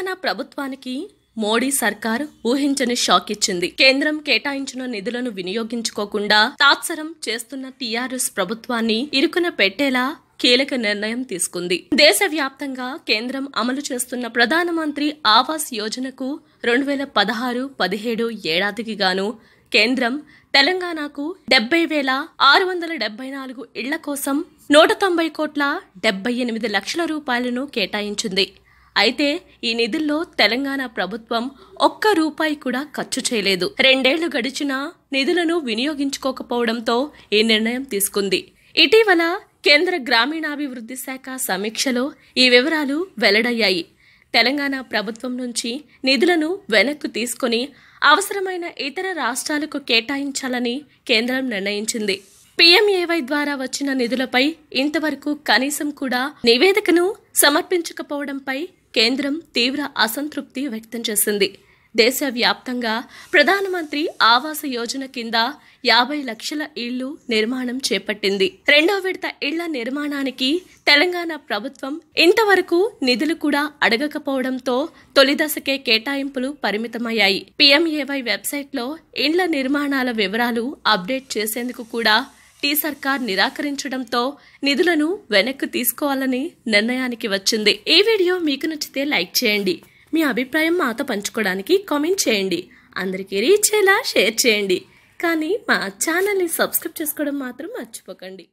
తెలంగాణ ప్రభుత్వానికి మోడీ సర్కార్ ఊహించని షాక్ ఇచ్చింది కేంద్రం కేటాయించిన నిధులను వినియోగించుకోకుండా తాత్సరం చేస్తున్న టీఆర్ఎస్ ప్రభుత్వాన్ని ఇరుకున పెట్టేలా కీలక నిర్ణయం తీసుకుంది దేశవ్యాప్తంగా కేంద్రం అమలు చేస్తున్న ప్రధానమంత్రి ఆవాస్ యోజనకు రెండు వేల పదహారు పదిహేడు ఏడాదికి గాను కేంద్రం తెలంగాణకు డెబ్బై వేల ఆరు వందల డెబ్బై నాలుగు ఇళ్ల కోసం నూట తొంభై కోట్ల డెబ్బై ఎనిమిది లక్షల రూపాయలను కేటాయించింది అయితే ఈ నిధుల్లో తెలంగాణ ప్రభుత్వం ఒక్క రూపాయి కూడా ఖర్చు చేయలేదు రెండేళ్లు గడిచినా నిధులను వినియోగించుకోకపోవడంతో ఈ నిర్ణయం తీసుకుంది ఇటీవల కేంద్ర గ్రామీణాభివృద్ధి శాఖ సమీక్షలో ఈ వివరాలు వెల్లడయ్యాయి తెలంగాణ ప్రభుత్వం నుంచి నిధులను వెనక్కు తీసుకుని అవసరమైన ఇతర రాష్ట్రాలకు కేటాయించాలని కేంద్రం నిర్ణయించింది పీఎంఏవై ద్వారా వచ్చిన నిధులపై ఇంతవరకు కనీసం కూడా నివేదికను సమర్పించకపోవడంపై కేంద్రం తీవ్ర అసంతృప్తి వ్యక్తం చేసింది దేశవ్యాప్తంగా ప్రధానమంత్రి ఆవాస యోజన కింద యాభై లక్షల ఇళ్లు నిర్మాణం చేపట్టింది రెండో విడత ఇళ్ల నిర్మాణానికి తెలంగాణ ప్రభుత్వం ఇంతవరకు నిధులు కూడా అడగకపోవడంతో తొలి దశకే కేటాయింపులు పరిమితమయ్యాయి పీఎంఏవై వెబ్సైట్లో ఇళ్ల నిర్మాణాల వివరాలు అప్డేట్ చేసేందుకు కూడా టీ సర్కార్ నిరాకరించడంతో నిధులను వెనక్కు తీసుకోవాలని నిర్ణయానికి వచ్చింది ఈ వీడియో మీకు నచ్చితే లైక్ చేయండి మీ అభిప్రాయం మాతో పంచుకోవడానికి కామెంట్ చేయండి అందరికీ రీచ్ చేయలా షేర్ చేయండి కానీ మా ఛానల్ని సబ్స్క్రైబ్ చేసుకోవడం మాత్రం మర్చిపోకండి